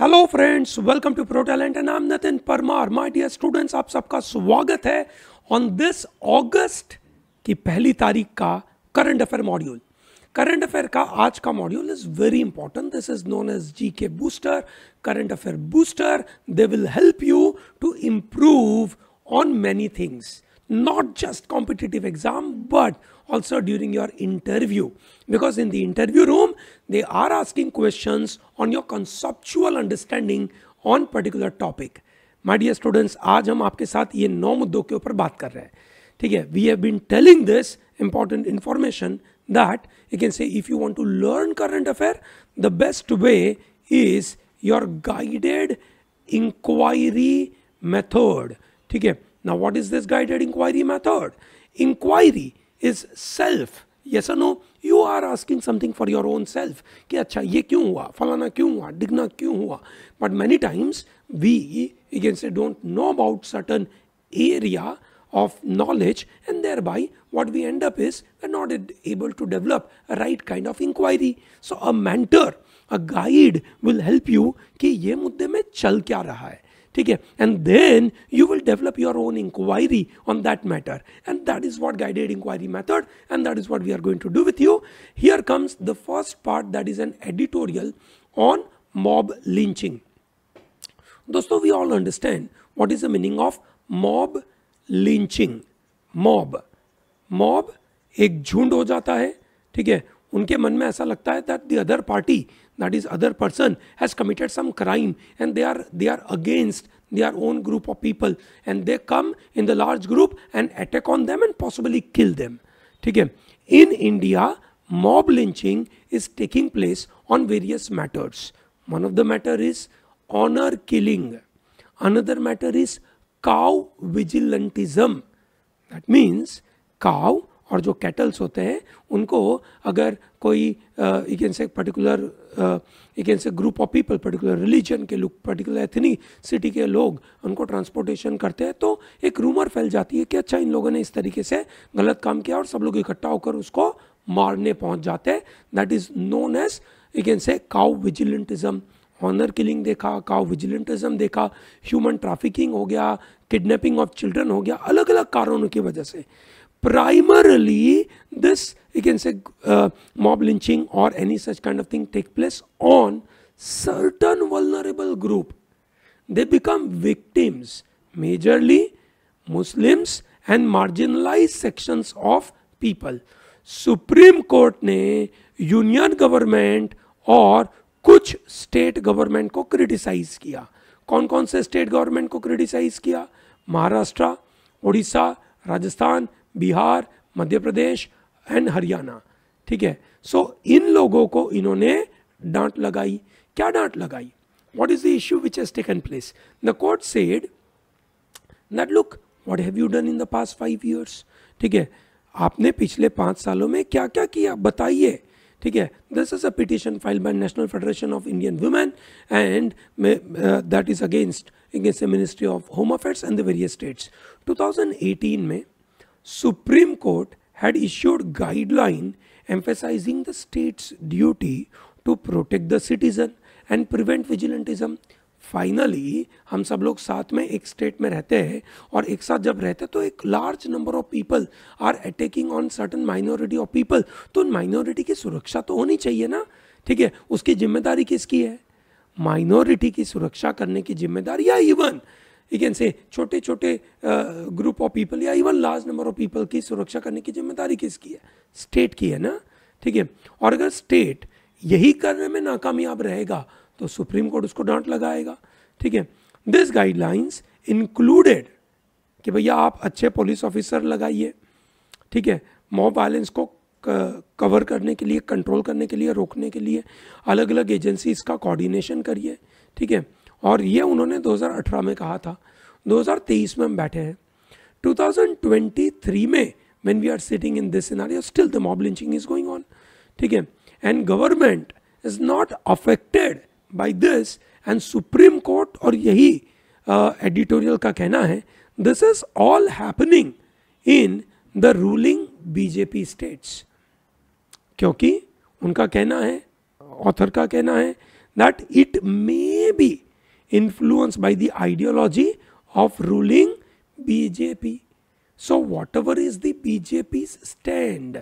Hello friends welcome to pro talent and I am Nitin Parmar my dear students आप सबका स्वागत है ऑन दिस अगस्त की पहली तारीख का current affair module current affair का आज का module is very important this is known as G K booster current affair booster they will help you to improve on many things not just competitive exam but also during your interview because in the interview room they are asking questions on your conceptual understanding on particular topic my dear students aaj hum aapke sath ye nau muddon ke upar we have been telling this important information that you can say if you want to learn current affair the best way is your guided inquiry method theek hai now what is this guided inquiry method inquiry is self ये know you are asking something for your own self कि अच्छा ये क्यों हुआ फलाना क्यों हुआ डिगना क्यों हुआ but many times we again say don't know about certain area of knowledge and thereby what we end up is not able to develop right kind of inquiry so a mentor a guide will help you कि ये मुद्दे में चल क्या रहा है ठीक है and then you will develop your own inquiry on that matter and that is what guided inquiry method and that is what we are going to do with you here comes the first part that is an editorial on mob lynching दोस्तों we all understand what is the meaning of mob lynching mob mob एक झुंड हो जाता है ठीक है उनके मन में ऐसा लगता है that the other party that is other person has committed some crime and they are they are against their own group of people and they come in the large group and attack on them and possibly kill them Okay, in India mob lynching is taking place on various matters one of the matter is honor killing another matter is cow vigilantism that means cow और जो kettles होते हैं उनको अगर कोई you can say particular एक can say group of people particular religion के लोग पर्टिकुलर एथनी सिटी के लोग उनको ट्रांसपोर्टेशन करते हैं तो एक रूमर फैल जाती है कि अच्छा इन लोगों ने इस तरीके से गलत काम किया और सब लोग इकट्ठा होकर उसको मारने पहुंच जाते हैं that is known as you can say cow vigilantism honour killing देखा काउ विजिलेंटिज्म देखा ह्यूमन ट्रैफिकिंग हो गया किडनैपिंग ऑफ चिल्ड्रन हो गया अलग अलग कारणों की वजह से primarily this you can say uh, mob lynching or any such kind of thing take place on certain vulnerable group they become victims majorly muslims and marginalized sections of people supreme court ne union government or कुछ state government को criticise किया कौन कौन से state government को criticise किया Maharashtra Orissa Rajasthan Bihar Madhya Pradesh and Haryana ठीक है सो so, इन लोगों को इन्होंने डांट लगाई क्या डांट लगाई what is the issue which has taken place the court said that look what have you done in the past five years ठीक है आपने पिछले पाँच सालों में क्या क्या किया बताइए ठीक है this is a petition file by National Federation of Indian Women and that is against against the Ministry of Home Affairs and the various states 2018 में Supreme Court had issued guideline emphasizing the state's duty to protect the citizen and prevent vigilantism finally हम सब लोग साथ में एक state में रहते हैं और एक साथ जब रहते हैं तो एक large number of people are attacking on certain minority of people तो उन माइनॉरिटी की सुरक्षा तो होनी चाहिए ना ठीक है उसकी जिम्मेदारी किसकी है माइनॉरिटी की सुरक्षा करने की जिम्मेदारी या इवन यू कैन से छोटे छोटे ग्रुप ऑफ पीपल या even large number of people की सुरक्षा करने की जिम्मेदारी किसकी है स्टेट की है ना ठीक है और अगर स्टेट यही करने में नाकामयाब रहेगा तो सुप्रीम कोर्ट उसको डांट लगाएगा ठीक है दिस गाइडलाइंस इंक्लूडेड कि भैया आप अच्छे पुलिस ऑफिसर लगाइए ठीक है मॉब वायलेंस को कवर uh, करने के लिए कंट्रोल करने के लिए रोकने के लिए अलग अलग एजेंसीज का कोऑर्डिनेशन करिए ठीक है और ये उन्होंने 2018 में कहा था 2023 में हम बैठे हैं 2023 में when we are sitting in this scenario still the mob lynching is going on ठीक है and government is not affected by this and Supreme Court और यही एडिटोरियल uh, का कहना है this is all happening in the ruling BJP states क्योंकि उनका कहना है ऑथर का कहना है that it may be influenced by the ideology of ruling BJP. So, whatever is the BJP's stand,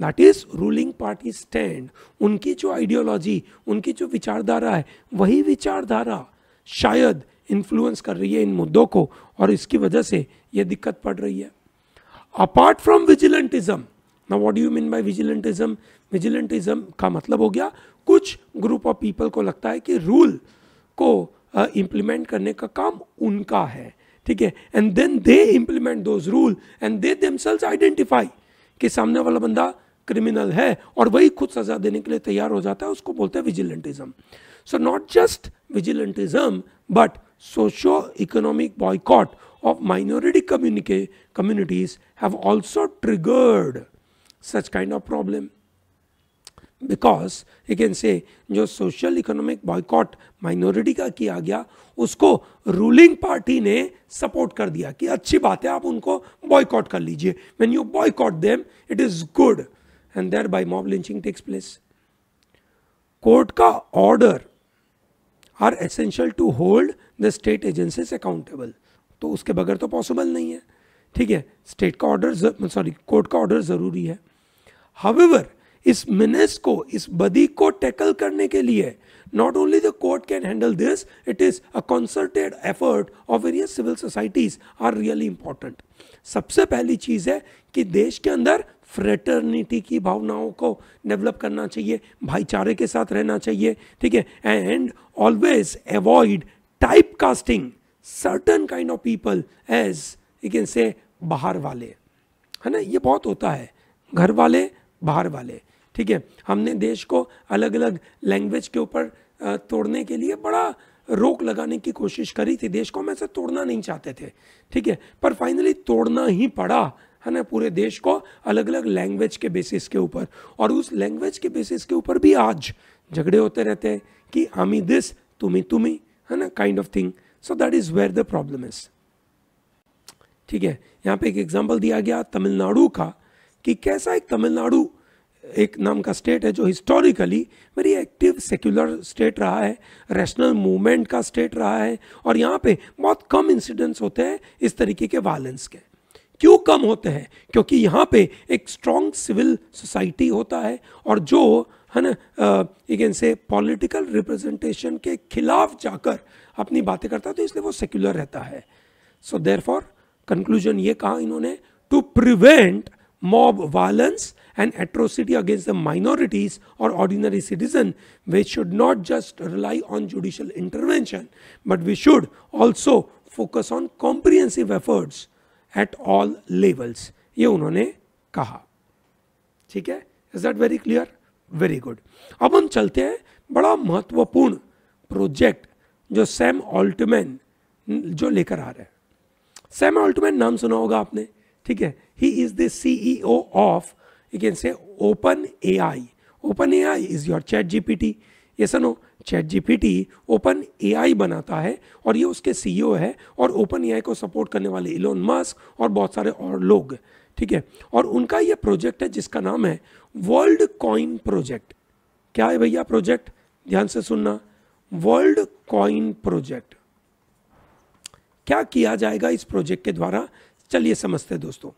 that is ruling party stand उनकी जो ideology उनकी जो विचारधारा है वही विचारधारा शायद इन्फ्लुएंस कर रही है इन मुद्दों को और इसकी वजह से यह दिक्कत पड़ रही है अपार्ट फ्रॉम विजिलेंटिज्म ना what you mean by vigilantism vigilantism का मतलब हो गया कुछ ग्रुप ऑफ पीपल को लगता है कि रूल को इम्प्लीमेंट uh, करने का काम उनका है ठीक है and then they implement those rule and they sells identify कि सामने वाला बंदा क्रिमिनल है और वही खुद सजा देने के लिए तैयार हो जाता है उसको बोलते हैं vigilantism so not just vigilantism but socio economic boycott of minority communi communities have also triggered such kind of problem because you can say जो सोशल इकोनॉमिक बॉयकॉट माइनॉरिटी का किया गया उसको रूलिंग पार्टी ने सपोर्ट कर दिया कि अच्छी बात है आप उनको बॉयकॉट कर लीजिए when you boycott them it is good and thereby mob lynching takes place court का order are essential to hold the state agencies accountable तो उसके बगैर तो पॉसिबल नहीं है ठीक है स्टेट का ऑर्डर सॉरी कोर्ट का ऑर्डर ज़रूरी है हवेवर इस मिनेस को इस बदी को टैकल करने के लिए not only the court can handle this it is a concerted effort of various civil societies are really important सबसे पहली चीज़ है कि देश के अंदर फ्रेटर्निटी की भावनाओं को डेवलप करना चाहिए भाईचारे के साथ रहना चाहिए ठीक है and always avoid typecasting certain kind of people as you can say बाहर वाले है ना ये बहुत होता है घर वाले बाहर वाले ठीक है हमने देश को अलग अलग लैंग्वेज के ऊपर तोड़ने के लिए बड़ा रोक लगाने की कोशिश करी थी देश को हम ऐसे तोड़ना नहीं चाहते थे ठीक है पर फाइनली तोड़ना ही पड़ा है ना पूरे देश को अलग अलग लैंग्वेज के बेसिस के ऊपर और उस लैंग्वेज के बेसिस के ऊपर भी आज झगड़े होते रहते हैं कि आमी दिस तुम्ही तुम्ही है ना kind of thing so that is where the problem is ठीक है यहाँ पे एक एग्जाम्पल दिया गया तमिलनाडु का कि कैसा एक तमिलनाडु एक नाम का स्टेट है जो historically very active secular state रहा है रैशनल मूवमेंट का स्टेट रहा है और यहाँ पे बहुत कम इंसिडेंट्स होते हैं इस तरीके के वायलेंस के क्यों कम होते हैं क्योंकि यहाँ पे एक स्ट्रॉन्ग सिविल सोसाइटी होता है और जो है ना एक से पॉलिटिकल रिप्रेजेंटेशन के खिलाफ जाकर अपनी बातें करता है तो इसलिए वो सेक्युलर रहता है सो देर फॉर कंक्लूजन ये कहा इन्होंने to prevent mob violence and atrocity against the minorities or ordinary citizen we should not just rely on judicial intervention but we should also focus on comprehensive efforts at all levels ये उन्होंने कहा ठीक है is that very clear very good अब हम चलते हैं बड़ा महत्वपूर्ण प्रोजेक्ट जो सैम ऑल्टमैन जो लेकर आ रहे हैं सैम ऑल्टमैन नाम सुना होगा आपने ठीक है he is the CEO of you can say Open A I Open A I is your Chat G P T ये सनो चैट जीपीटी ओपन एआई बनाता है और ये उसके सीईओ e है और ओपन एआई को सपोर्ट करने वाले इलोन मस्क और बहुत सारे और लोग ठीक है और उनका ये प्रोजेक्ट है जिसका नाम है वर्ल्ड कॉइन प्रोजेक्ट क्या है भैया प्रोजेक्ट ध्यान से सुनना वर्ल्ड कॉइन प्रोजेक्ट क्या किया जाएगा इस प्रोजेक्ट के द्वारा चलिए समझते हैं दोस्तों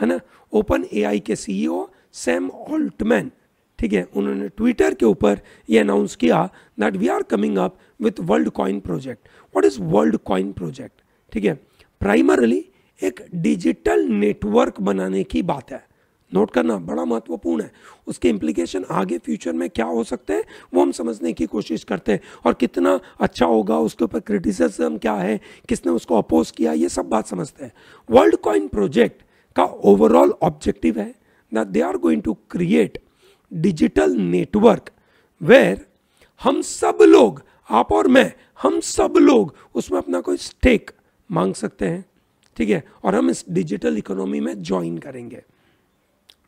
है ना ओपन ए के सीईओ सैम ऑल्टमैन ठीक है उन्होंने ट्विटर के ऊपर ये अनाउंस किया that we are coming up with Worldcoin project what is Worldcoin project ठीक है प्राइमरली एक डिजिटल नेटवर्क बनाने की बात है नोट करना बड़ा महत्वपूर्ण है उसके इम्प्लीकेशन आगे फ्यूचर में क्या हो सकते हैं वो हम समझने की कोशिश करते हैं और कितना अच्छा होगा उसके ऊपर क्रिटिसिज्म क्या है किसने उसको अपोज किया ये सब बात समझते हैं वर्ल्ड कॉइन प्रोजेक्ट का ओवरऑल ऑब्जेक्टिव है ना they are going to create digital network where हम सब लोग आप और मैं हम सब लोग उसमें अपना कोई स्टेक मांग सकते हैं ठीक है और हम इस डिजिटल इकोनॉमी में ज्वाइन करेंगे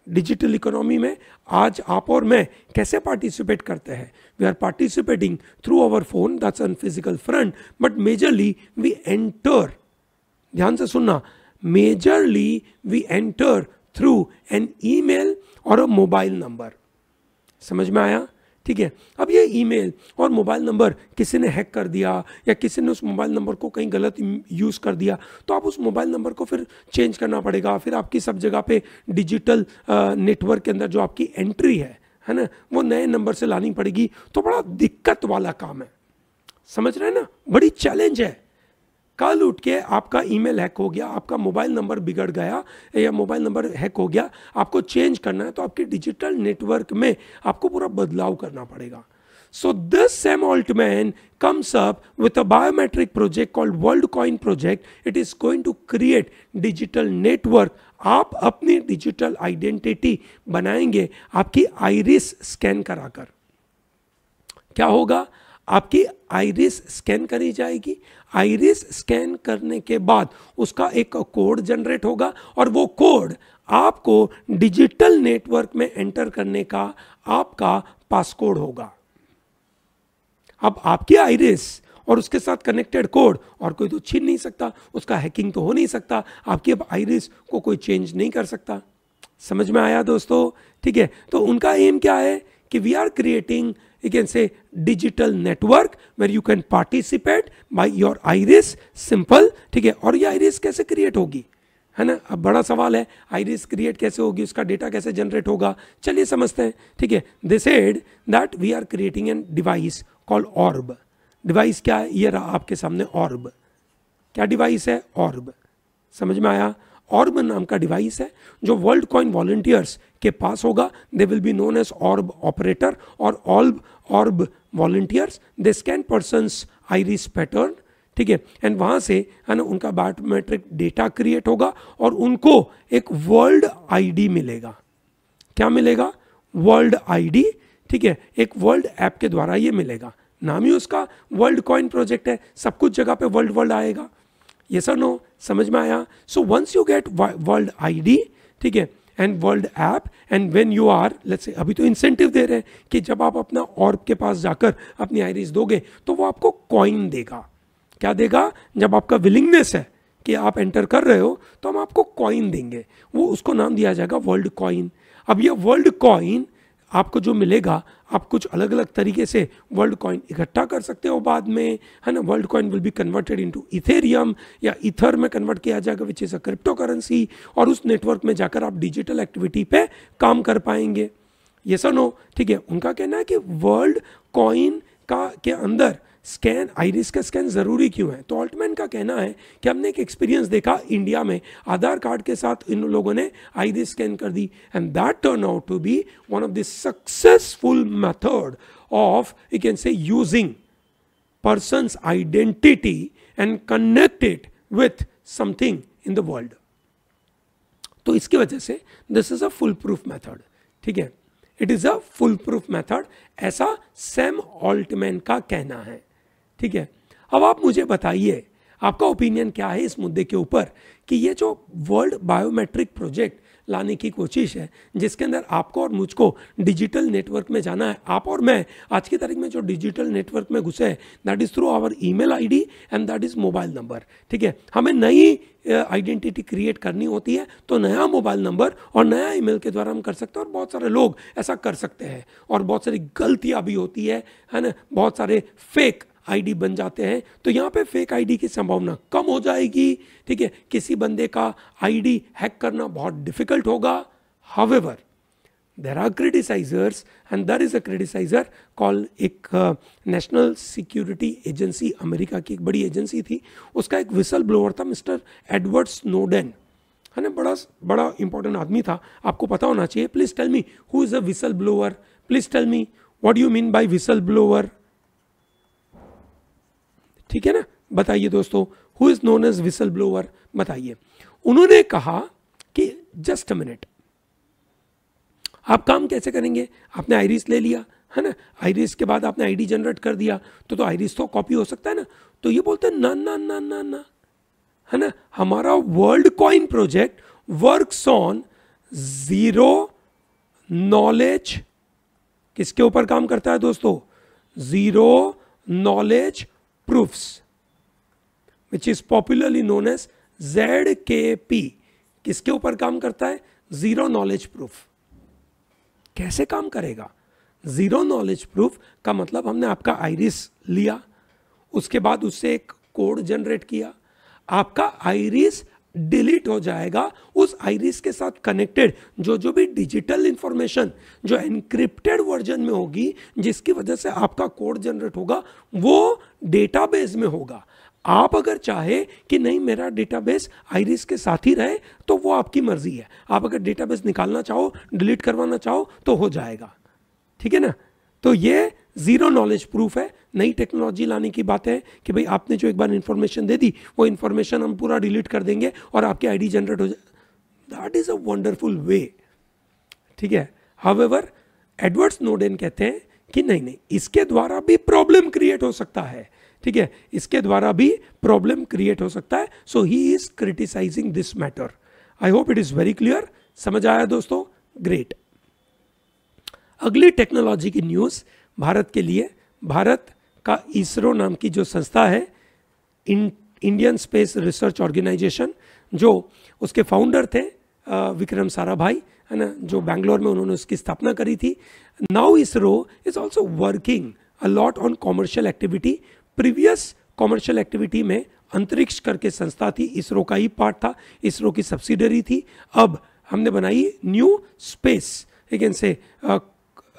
डिजिटल इकोनॉमी में आज आप और मैं कैसे पार्टिसिपेट करते हैं we are participating through our phone that's on physical front but majorly we enter ध्यान से सुनना majorly we enter through an email और अ मोबाइल नंबर समझ में आया ठीक है अब ये ईमेल और मोबाइल नंबर किसी ने हैक कर दिया या किसी ने उस मोबाइल नंबर को कहीं गलत यूज़ कर दिया तो आप उस मोबाइल नंबर को फिर चेंज करना पड़ेगा फिर आपकी सब जगह पे डिजिटल नेटवर्क के अंदर जो आपकी एंट्री है है ना वो नए नंबर से लानी पड़ेगी तो बड़ा दिक्कत वाला काम है समझ रहे हैं ना बड़ी चैलेंज है कल उठ के आपका ईमेल हैक हो गया आपका मोबाइल नंबर बिगड़ गया या मोबाइल नंबर हैक हो गया आपको चेंज करना है तो आपके डिजिटल नेटवर्क में आपको पूरा बदलाव करना पड़ेगा So this Sam comes up with a biometric project called Worldcoin project it is going to create digital network आप अपनी डिजिटल आइडेंटिटी बनाएंगे आपकी आइरिस स्कैन कराकर क्या होगा आपकी आइरिस स्कैन करी जाएगी आइरिस स्कैन करने के बाद उसका एक कोड जनरेट होगा और वो कोड आपको डिजिटल नेटवर्क में एंटर करने का आपका पासकोड होगा अब आपकी आइरिस और उसके साथ कनेक्टेड कोड और कोई तो छीन नहीं सकता उसका हैकिंग तो हो नहीं सकता आपकी अब आइरिस को कोई चेंज नहीं कर सकता समझ में आया दोस्तों ठीक है तो उनका एम क्या है कि we are creating you can say digital network where you can participate by your iris simple ठीक है और ये iris कैसे create होगी है ना अब बड़ा सवाल है आईरिस क्रिएट कैसे होगी उसका डेटा कैसे जनरेट होगा चलिए समझते हैं ठीक है they said that we are creating an device call orb device क्या है ये रहा आपके सामने ऑर्ब क्या डिवाइस है ऑर्ब समझ में आया ऑर्ब नाम का डिवाइस है जो वर्ल्ड कॉइन वॉल्टियर्स के पास होगा they will be known as orb operator और orb orb volunteers they scan persons iris pattern ठीक है एंड वहाँ से है ना उनका बायोमेट्रिक डेटा क्रिएट होगा और उनको एक वर्ल्ड आईडी मिलेगा क्या मिलेगा वर्ल्ड आईडी ठीक है एक वर्ल्ड ऐप के द्वारा ये मिलेगा नाम ही उसका वर्ल्ड कॉइन प्रोजेक्ट है सब कुछ जगह पे वर्ल्ड वर्ल्ड आएगा ये सर नो समझ में आया so once you get World ID ठीक है and World app and when you are let's अभी तो इंसेंटिव दे रहे हैं कि जब आप अपना और के पास जाकर अपनी आईडीज दोगे तो वो आपको कॉइन देगा क्या देगा जब आपका विलिंगनेस है कि आप एंटर कर रहे हो तो हम आपको कॉइन देंगे वो उसको नाम दिया जाएगा वर्ल्ड कॉइन अब ये वर्ल्ड कॉइन आपको जो मिलेगा आप कुछ अलग अलग तरीके से वर्ल्ड कॉइन इकट्ठा कर सकते हो बाद में है ना Worldcoin will be converted into Ethereum या इथर में कन्वर्ट किया जाएगा which is a cryptocurrency और उस नेटवर्क में जाकर आप डिजिटल एक्टिविटी पे काम कर पाएंगे ये सर नो ठीक है उनका कहना है कि वर्ल्ड कॉइन का के अंदर स्कैन आईरिस का स्कैन ज़रूरी क्यों है तो ऑल्टमैन का कहना है कि हमने एक एक्सपीरियंस देखा इंडिया में आधार कार्ड के साथ इन लोगों ने आईरिस स्कैन कर दी and that turn out to be one of the successful method of you can say using person identity and connected with something in the world तो इसकी वजह से this is a foolproof method ठीक है it is a foolproof method ऐसा Sam Altman का कहना है ठीक है अब आप मुझे बताइए आपका ओपिनियन क्या है इस मुद्दे के ऊपर कि ये जो वर्ल्ड बायोमेट्रिक प्रोजेक्ट लाने की कोशिश है जिसके अंदर आपको और मुझको डिजिटल नेटवर्क में जाना है आप और मैं आज की तारीख में जो डिजिटल नेटवर्क में घुसे हैं that is through our email ID and that is mobile number ठीक है हमें नई आइडेंटिटी क्रिएट करनी होती है तो नया मोबाइल नंबर और नया ईमेल के द्वारा हम कर सकते हैं और बहुत सारे लोग ऐसा कर सकते हैं और बहुत सारी गलतियाँ भी होती है है ना बहुत सारे फेक आईडी बन जाते हैं तो यहाँ पे फेक आईडी की संभावना कम हो जाएगी ठीक है किसी बंदे का आईडी हैक करना बहुत डिफिकल्ट होगा however there are criticizers and there is a criticizer call एक नेशनल सिक्योरिटी एजेंसी अमेरिका की एक बड़ी एजेंसी थी उसका एक विसल ब्लोअर था मिस्टर एडवर्ड स्नोडेन है ना बड़ा बड़ा इंपॉर्टेंट आदमी था आपको पता होना चाहिए please tell me who is a whistleblower please tell me what you mean by whistleblower ठीक है ना बताइए दोस्तों who is known as whistleblower बताइए उन्होंने कहा कि जस्ट अ मिनट आप काम कैसे करेंगे आपने आईरिस e ले लिया है ना आईरिस e के बाद आपने आईडी जनरेट कर दिया तो तो आईरिस e तो कॉपी हो सकता है ना तो ये बोलते हैं ना ना ना ना ना है ना हमारा Worldcoin project work on zero knowledge किसके ऊपर काम करता है दोस्तों zero knowledge proofs which is popularly known as ZKP किसके ऊपर काम करता है जीरो नॉलेज प्रूफ कैसे काम करेगा जीरो नॉलेज प्रूफ का मतलब हमने आपका आइरिस लिया उसके बाद उससे एक कोड जनरेट किया आपका आइरिस डिलीट हो जाएगा उस आईरिस के साथ कनेक्टेड जो जो भी डिजिटल इंफॉर्मेशन जो एनक्रिप्टेड वर्जन में होगी जिसकी वजह से आपका कोड जनरेट होगा वो डेटाबेस में होगा आप अगर चाहे कि नहीं मेरा डेटाबेस आइरिस के साथ ही रहे तो वो आपकी मर्जी है आप अगर डेटाबेस निकालना चाहो डिलीट करवाना चाहो तो हो जाएगा ठीक है ना तो ये ज़ीरो नॉलेज प्रूफ है नई टेक्नोलॉजी लाने की बात है कि भाई आपने जो एक बार इन्फॉर्मेशन दे दी वो इन्फॉर्मेशन हम पूरा डिलीट कर देंगे और आपकी आईडी जनरेट हो जाए that is a wonderful way ठीक है हावेवर एडवर्ड्स नोडेन कहते हैं कि नहीं नहीं इसके द्वारा भी प्रॉब्लम क्रिएट हो सकता है ठीक है इसके द्वारा भी प्रॉब्लम क्रिएट हो सकता है so he is criticizing this matter I hope it is very clear समझ आया दोस्तों ग्रेट अगली टेक्नोलॉजी की न्यूज भारत के लिए भारत का इसरो नाम की जो संस्था है इन, इंडियन स्पेस रिसर्च ऑर्गेनाइजेशन जो उसके फाउंडर थे विक्रम साराभाई है ना जो बैंगलोर में उन्होंने उसकी स्थापना करी थी now ISRO is also working a lot on commercial activity previous commercial activity में अंतरिक्ष करके संस्था थी इसरो का ही पार्ट था इसरो की सब्सिडरी थी अब हमने बनाई न्यू स्पेस लेकिन से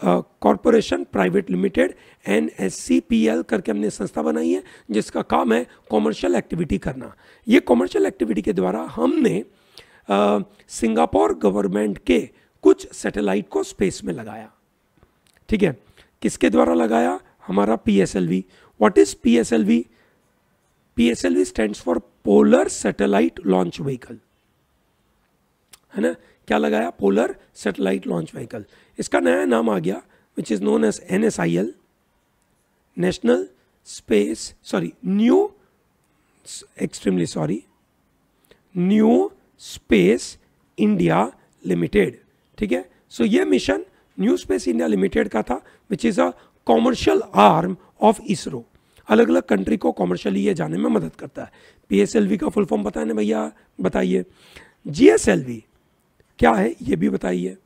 corporation private limited N S C P L करके हमने संस्था बनाई है जिसका काम है कॉमर्शियल एक्टिविटी करना ये कॉमर्शियल एक्टिविटी के द्वारा हमने सिंगापुर गवर्नमेंट के कुछ सैटेलाइट को स्पेस में लगाया ठीक है किसके द्वारा लगाया हमारा P S L V what is P S L V P S L V stand for polar satellite launch vehicle है ना क्या लगाया पोलर सेटेलाइट लॉन्च व्हीकल इसका नया नाम आ गया which is known as N S I L national space sorry new extremely sorry new space India limited ठीक है सो यह ये mission new space India limited का था which is a commercial arm of ISRO अलग अलग कंट्री को commercially ये जाने में मदद करता है पीएसएलवी का फुल फॉर्म बताने भैया बताइए जीएसएलवी क्या है ये भी बताइए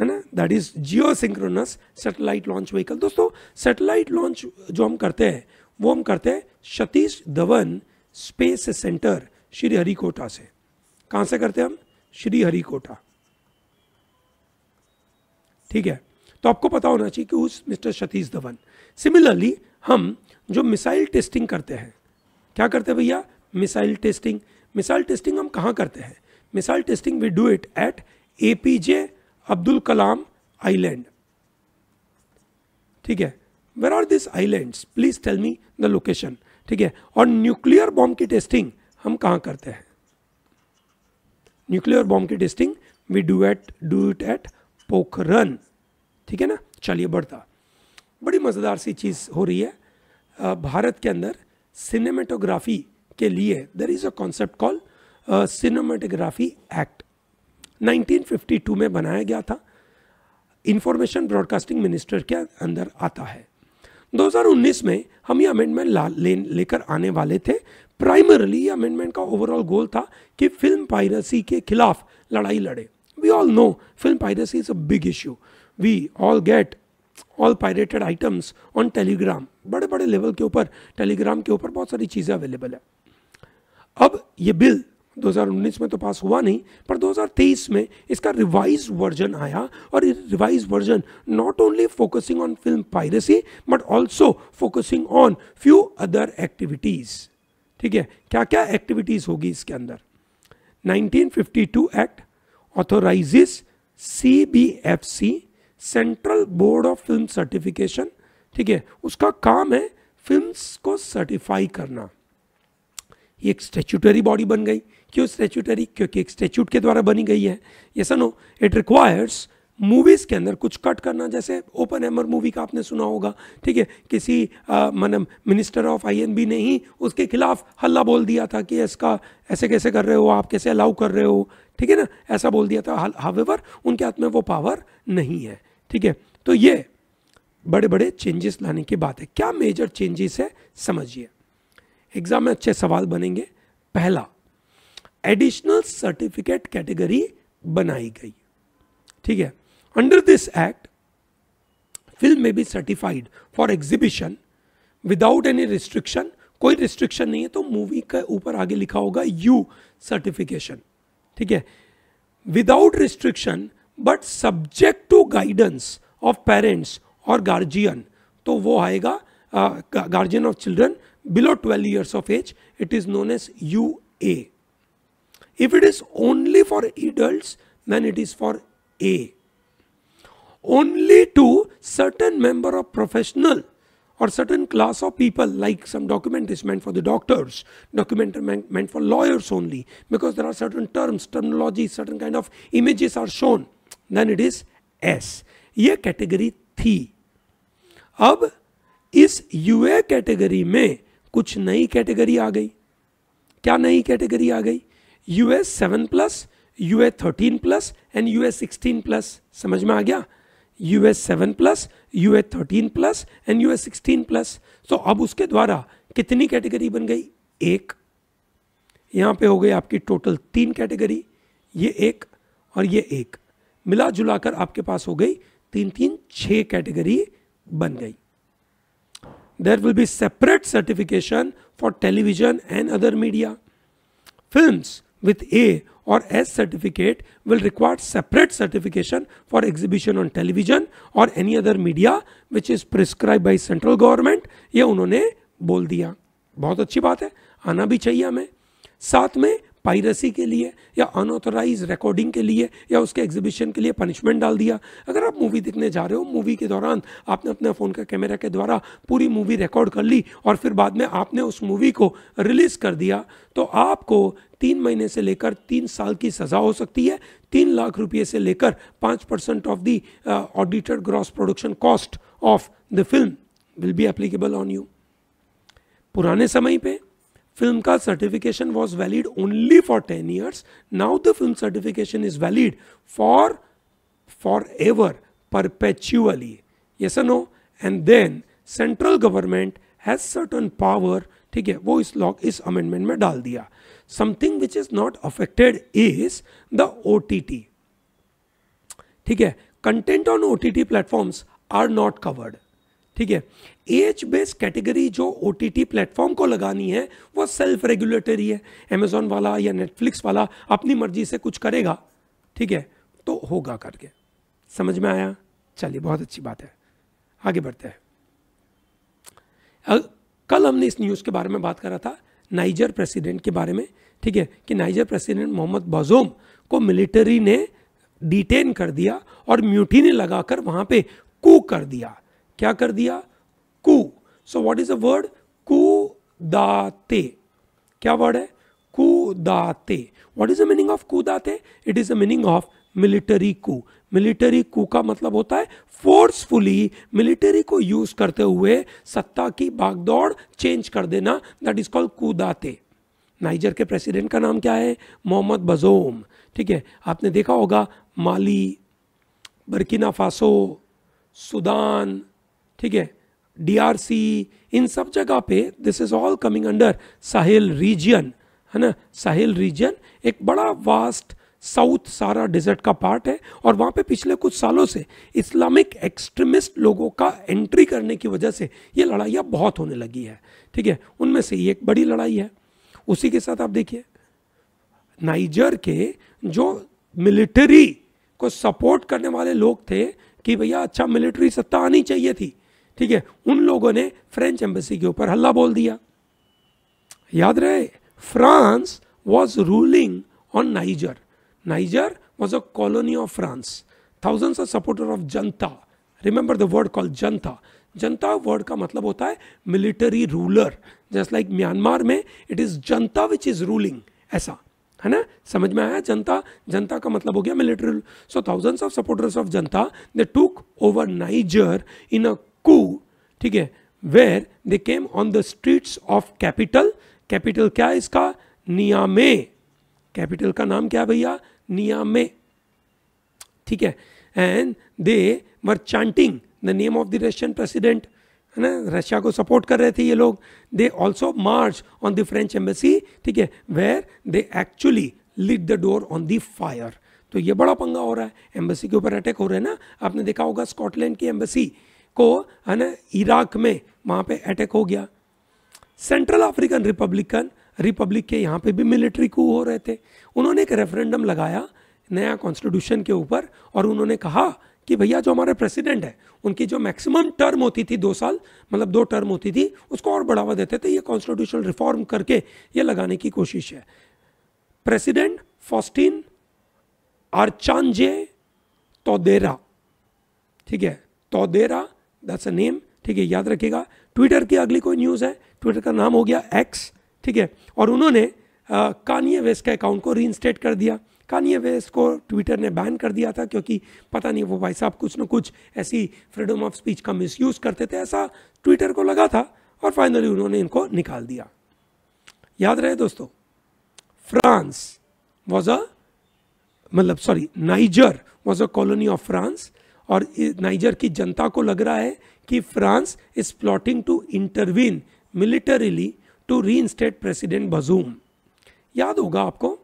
है ना that is geosynchronous satellite launch vehicle दोस्तों सेटेलाइट लॉन्च जो हम करते हैं वो हम करते हैं Satish Dhawan space centre Sriharikota से कहां से करते हैं हम श्री हरिकोटा ठीक है तो आपको पता होना चाहिए कि उस मिस्टर सतीश धवन सिमिलरली हम जो मिसाइल टेस्टिंग करते हैं क्या करते हैं भैया मिसाइल टेस्टिंग मिसाइल टेस्टिंग हम कहाँ करते हैं missile testing we do it at APJ Abdul Kalam island ठीक है where are this island please tell me the location ठीक है और न्यूक्लियर बॉम्ब की टेस्टिंग हम कहाँ करते हैं न्यूक्लियर बॉम्ब की testing we do at do it at Pokhran ठीक है ना चलिए बढ़ता बड़ी मज़ेदार सी चीज़ हो रही है भारत के अंदर सिनेमेटोग्राफी के लिए there is a concept call cinematography act 1952 में बनाया गया था इंफॉर्मेशन ब्रॉडकास्टिंग मिनिस्टर के अंदर आता है 2019 में हम ये अमेंडमेंट लेकर आने वाले थे प्राइमरली ये अमेंडमेंट का ओवरऑल गोल था कि फिल्म पायरेसी के खिलाफ लड़ाई लड़े we all know film piracy is a big issue we all get all pirated items on Telegram बड़े बड़े लेवल के ऊपर टेलीग्राम के ऊपर बहुत सारी चीज़ें अवेलेबल है अब ये बिल 2019 में तो पास हुआ नहीं पर 2023 में इसका रिवाइज वर्जन आया और revise version not only focusing on film piracy but also focusing on few other activities ठीक है क्या क्या एक्टिविटीज़ होगी इसके अंदर 1952 act authorises C central board of film certification ठीक है उसका काम है फिल्म्स को सर्टिफाई करना ये एक स्टेचुटरी बॉडी बन गई क्यों स्टेचुटरी क्योंकि एक स्टेचूट के द्वारा बनी गई है ये सनो इट रिक्वायर्स मूवीज़ के अंदर कुछ कट करना जैसे ओपन एमर मूवी का आपने सुना होगा ठीक है किसी मन मिनिस्टर ऑफ आईएनबी ने ही उसके खिलाफ हल्ला बोल दिया था कि इसका ऐसे कैसे कर रहे हो आप कैसे अलाउ कर रहे हो ठीक है ना ऐसा बोल दिया था हावेवर उनके हाथ में वो पावर नहीं है ठीक है तो ये बड़े बड़े चेंजेस लाने की बात है क्या मेजर चेंजेस है समझिए एग्ज़ाम में अच्छे सवाल बनेंगे पहला एडिशनल सर्टिफिकेट कैटेगरी बनाई गई ठीक है under this act film may be certified for exhibition without any restriction कोई रिस्ट्रिक्शन नहीं है तो मूवी के ऊपर आगे लिखा होगा यू सर्टिफिकेशन ठीक है without restriction but subject to guidance of parents और गार्जियन तो वो आएगा guardian of children below twelve years of age it is known as U A If it is only for adults, then it is for A. Only to certain member of professional or certain class of people like some document is meant for the doctors, document meant for lawyers only because there are certain terms, terminology, certain kind of images are shown. Then it is S. ये category थी अब इस UA category में कुछ नई category आ गई क्या नई कैटेगरी आ गई US seven plus U A thirteen plus and U A sixteen plus समझ में आ गया U S seven plus U A thirteen plus and U S sixteen plus तो अब उसके द्वारा कितनी कैटेगरी बन गई एक यहाँ पे हो गई आपकी टोटल तीन कैटेगरी ये एक और ये एक मिला जुला कर आपके पास हो गई तीन तीन छः कैटेगरी बन गई there will be separate certification for television and other media films with A or S certificate will require separate certification for exhibition on television or any other media which is prescribed by central government ये उन्होंने बोल दिया बहुत अच्छी बात है आना भी चाहिए हमें साथ में पायरेसी के लिए या अनऑथोराइज रिकॉर्डिंग के लिए या उसके एग्जीबिशन के लिए पनिशमेंट डाल दिया अगर आप मूवी देखने जा रहे हो मूवी के दौरान आपने अपने फ़ोन का कैमरा के द्वारा पूरी मूवी रिकॉर्ड कर ली और फिर बाद में आपने उस मूवी को रिलीज़ कर दिया तो आपको तीन महीने से लेकर तीन साल की सज़ा हो सकती है तीन लाख रुपये से लेकर पाँच percent of the audited gross production cost of the film will be applicable on you पुराने समय पर फिल्म का certification was valid only for ten years now the film certification is valid for forever perpetually yes no and then central government has certain power ठीक है वो इस lock इस amendment में डाल दिया something which is not affected is the O T T ठीक है content on O T T platforms are not covered ठीक है एज बेस्ड कैटेगरी जो ओ टी टी प्लेटफॉर्म को लगानी है वो सेल्फ रेगुलेटरी है अमेजोन वाला या नेटफ्लिक्स वाला अपनी मर्जी से कुछ करेगा ठीक है तो होगा करके समझ में आया चलिए बहुत अच्छी बात है आगे बढ़ते हैं कल हमने इस न्यूज़ के बारे में बात करा था नाइजर प्रेसिडेंट के बारे में ठीक है कि नाइजर प्रेसिडेंट मोहम्मद बाजोम को मिलिट्री ने डिटेन कर दिया और म्यूटी ने लगाकर वहां पे कू कर दिया क्या कर दिया coup so what is a word coup d'etat क्या वर्ड है d'etat what is the meaning of d'etat it is the meaning of military coup military coup का मतलब होता है फोर्सफुली मिलिटरी को यूज करते हुए सत्ता की बागदौड़ चेंज कर देना that is called d'etat Niger के प्रेसिडेंट का नाम क्या है मोहम्मद बजोम ठीक है आपने देखा होगा माली बर्किना फासो सुदान ठीक है डीआरसी इन सब जगह पे this is all coming under Sahel region है ना साहिल रीजन एक बड़ा वास्ट साउथ सारा डिजर्ट का पार्ट है और वहाँ पे पिछले कुछ सालों से इस्लामिक एक्सट्रीमिस्ट लोगों का एंट्री करने की वजह से ये लड़ाइयाँ बहुत होने लगी है ठीक है उनमें से एक बड़ी लड़ाई है उसी के साथ आप देखिए नाइजर के जो मिलिट्री को सपोर्ट करने वाले लोग थे कि भैया अच्छा मिलिट्री सत्ता आनी चाहिए थी ठीक है उन लोगों ने फ्रेंच एम्बेसी के ऊपर हल्ला बोल दिया याद रहे France was ruling on Niger Niger was a colony of France thousands of supporter of junta remember the word call junta junta word का मतलब होता है military ruler just like Myanmar में it is junta which is ruling ऐसा है ना समझ में आया जनता जनता का मतलब हो गया military so thousands of supporters of junta they took over Niger in a coup ठीक है where they came on the streets of capital capital क्या है इसका नियामे कैपिटल का नाम क्या है भैया नियामे ठीक है and they were chanting the name of the Russian president है ना रशिया को सपोर्ट कर रहे थे ये लोग they also march on the French embassy ठीक है where they actually lit the door on the fire तो ये बड़ा पंगा हो रहा है एम्बेसी के ऊपर अटैक हो रहे हैं ना आपने देखा होगा स्कॉटलैंड की एम्बेसी को है ना इराक में वहाँ पे अटैक हो गया सेंट्रल अफ्रीकन रिपब्लिकन रिपब्लिक के यहाँ पे भी मिलिट्री कू हो रहे थे उन्होंने एक रेफरेंडम लगाया नया कॉन्स्टिट्यूशन के ऊपर और उन्होंने कहा कि भैया जो हमारे प्रेसिडेंट है उनकी जो मैक्सिमम टर्म होती थी दो साल मतलब दो टर्म होती थी उसको और बढ़ावा देते थे ये कॉन्स्टिट्यूशनल रिफॉर्म करके ये लगाने की कोशिश है प्रेसिडेंट फॉस्टिन आर्चानजे तोदेरा ठीक है तोदेरा दैट्स अ नेम ठीक है याद रखिएगा ट्विटर की अगली कोई न्यूज़ है ट्विटर का नाम हो गया एक्स ठीक है और उन्होंने कानिए वेस्ट का अकाउंट को रीइंस्टेट कर दिया कानिए वेस्ट को ट्विटर ने बैन कर दिया था क्योंकि पता नहीं वो भाई साहब कुछ ना कुछ ऐसी फ्रीडम ऑफ स्पीच का मिस करते थे ऐसा ट्विटर को लगा था और फाइनली उन्होंने इनको निकाल दिया याद रहे दोस्तों फ्रांस वॉज अ मतलब sorry Niger was a colony of France और नाइजर की जनता को लग रहा है कि France is plotting to intervene militarily to reinstate president Bazoum याद होगा आपको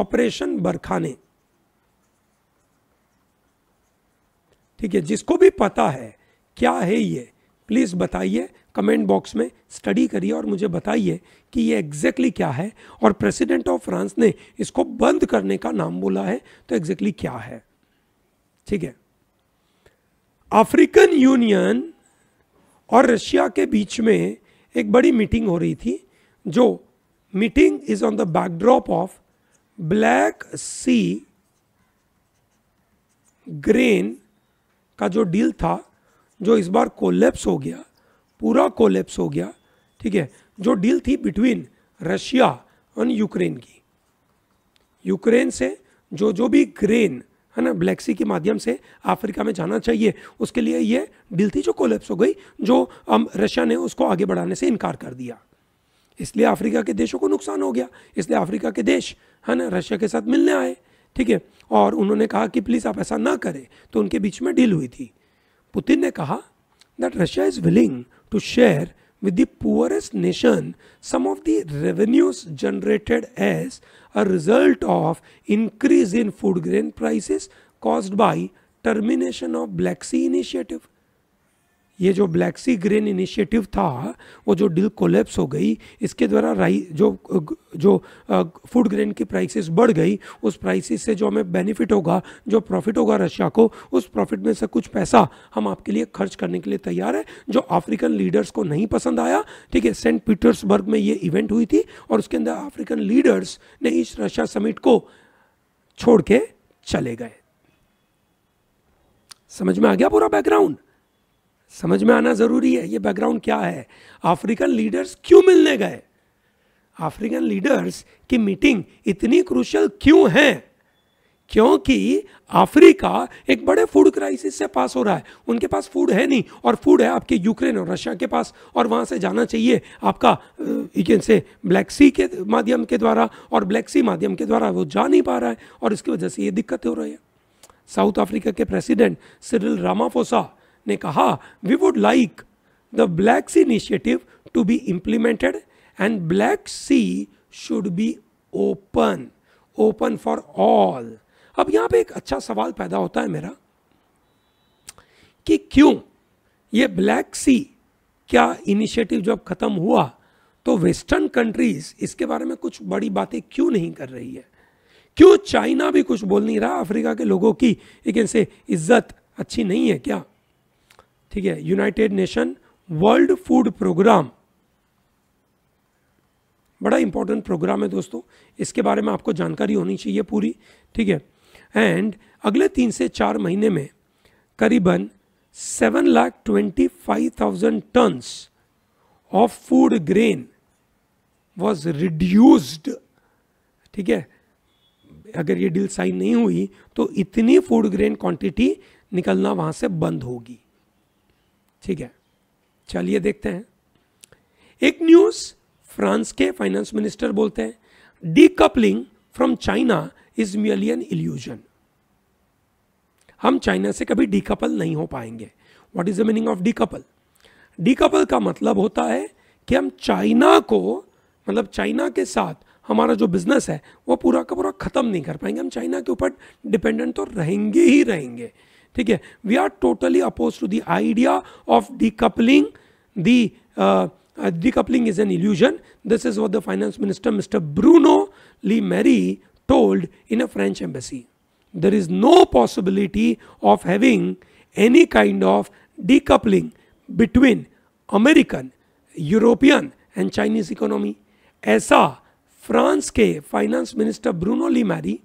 ऑपरेशन बरखाने ठीक है जिसको भी पता है क्या है ये प्लीज़ बताइए कमेंट बॉक्स में स्टडी करिए और मुझे बताइए कि ये एग्जैक्टली exactly क्या है और प्रेसिडेंट ऑफ फ्रांस ने इसको बंद करने का नाम बोला है तो एग्जैक्टली exactly क्या है ठीक है अफ्रीकन यूनियन और रशिया के बीच में एक बड़ी मीटिंग हो रही थी जो meeting is on the backdrop of Black Sea grain का जो डील था जो इस बार कोलेप्स हो गया पूरा कोलेप्स हो गया ठीक है जो डील थी बिटवीन रशिया और यूक्रेन की यूक्रेन से जो जो भी ग्रेन है ना ब्लैक सी के माध्यम से अफ्रीका में जाना चाहिए उसके लिए ये डील थी जो कोलेप्स हो गई जो रशिया um, ने उसको आगे बढ़ाने से इनकार कर दिया इसलिए अफ्रीका के देशों को नुकसान हो गया इसलिए अफ्रीका के देश है ना रशिया के साथ मिलने आए ठीक है और उन्होंने कहा कि प्लीज़ आप ऐसा ना करें तो उनके बीच में डील हुई थी पुतिन ने कहा that Russia is willing to share with the poorest nation, some of the revenues generated as a result of increase in food grain prices caused by termination of Black Sea Initiative ये जो black Sea grain initiative था वो जो deal collapse हो गई इसके द्वारा राइ जो जो फूड ग्रेन की प्राइसेस बढ़ गई उस प्राइसेस से जो हमें बेनिफिट होगा जो प्रॉफिट होगा रशिया को उस प्रॉफिट में से कुछ पैसा हम आपके लिए खर्च करने के लिए तैयार है जो अफ्रीकन लीडर्स को नहीं पसंद आया ठीक है सेंट पीटर्सबर्ग में ये इवेंट हुई थी और उसके अंदर अफ्रीकन लीडर्स ने इस रशिया समिट को छोड़ के चले गए समझ में आ गया पूरा बैकग्राउंड समझ में आना ज़रूरी है ये बैकग्राउंड क्या है अफ्रीकन लीडर्स क्यों मिलने गए अफ्रीकन लीडर्स की मीटिंग इतनी क्रूशल क्यों है क्योंकि अफ्रीका एक बड़े फूड क्राइसिस से पास हो रहा है उनके पास फूड है नहीं और फूड है आपके यूक्रेन और रशिया के पास और वहाँ से जाना चाहिए आपका से ब्लैक सी के माध्यम के द्वारा और ब्लैक सी माध्यम के द्वारा वो जा नहीं पा रहा है और इसकी वजह से ये दिक्कत हो रही है साउथ अफ्रीका के प्रेसिडेंट सिरिल रामाफोसा ने कहा we would like the Black Sea initiative to be implemented and Black Sea should be open open for all अब यहां पे एक अच्छा सवाल पैदा होता है मेरा कि क्यों ये ब्लैक सी क्या इनिशिएटिव जब ख़त्म हुआ तो वेस्टर्न कंट्रीज़ इसके बारे में कुछ बड़ी बातें क्यों नहीं कर रही है क्यों चाइना भी कुछ बोल नहीं रहा अफ्रीका के लोगों की लेकिन से इज्जत अच्छी नहीं है क्या ठीक है United Nation world food programme बड़ा इंपॉर्टेंट प्रोग्राम है दोस्तों इसके बारे में आपको जानकारी होनी चाहिए पूरी ठीक है एंड अगले तीन से चार महीने में करीबन seven lakh twenty five thousand tons of food grain was reduced ठीक है अगर ये डील साइन नहीं हुई तो इतनी फूड ग्रेन क्वांटिटी निकलना वहां से बंद होगी ठीक है चलिए देखते हैं एक न्यूज़ फ्रांस के फाइनेंस मिनिस्टर बोलते हैं डी from China is merely illusion हम चाइना से कभी डीकपल नहीं हो पाएंगे what is the meaning of decouple decouple का मतलब होता है कि हम चाइना को मतलब चाइना के साथ हमारा जो बिजनेस है वो पूरा का पूरा ख़त्म नहीं कर पाएंगे हम चाइना के ऊपर डिपेंडेंट तो रहेंगे ही रहेंगे ठीक है we are totally oppose to the idea of decoupling the uh, uh, decoupling is an illusion this is what the finance minister mr bruno le maire told in a french embassy there is no possibility of having any kind of decoupling between american European, and Chinese economy. ऐसा France के finance minister Bruno Le Maire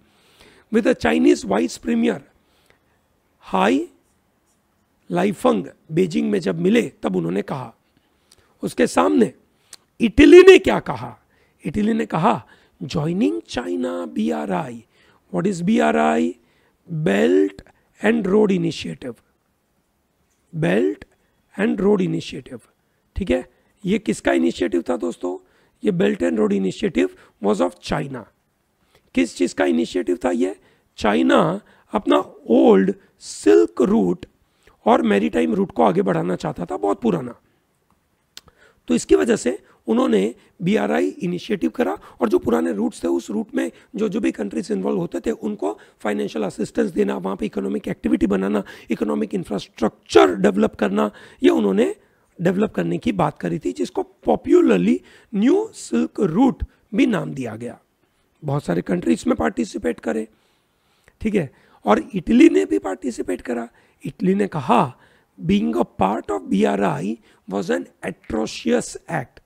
with a Chinese vice premier He Lifeng Beijing में जब मिले तब उन्होंने कहा उसके सामने इटली ने क्या कहा इटली ने कहा joining China B R I what is B R I belt and road initiative belt and road initiative ठीक है ये किसका इनिशिएटिव था दोस्तों ये belt and road initiative was of China किस चीज़ का इनिशिएटिव था ये चाइना अपना ओल्ड सिल्क रूट और मैरीटाइम रूट को आगे बढ़ाना चाहता था बहुत पुराना तो इसकी वजह से उन्होंने बी आर आई इनिशिएटिव करा और जो पुराने रूट्स थे उस रूट में जो जो भी कंट्रीज इन्वॉल्व होते थे उनको फाइनेंशियल असिस्टेंस देना वहाँ पे इकोनॉमिक एक्टिविटी बनाना इकोनॉमिक इंफ्रास्ट्रक्चर डेवलप करना ये उन्होंने डेवलप करने की बात करी थी जिसको पॉपुलरली न्यू सिल्क रूट भी नाम दिया गया बहुत सारे कंट्रीज में पार्टिसिपेट करें ठीक है और इटली ने भी पार्टिसिपेट करा इटली ने कहा being a part of B R I was an atrocious act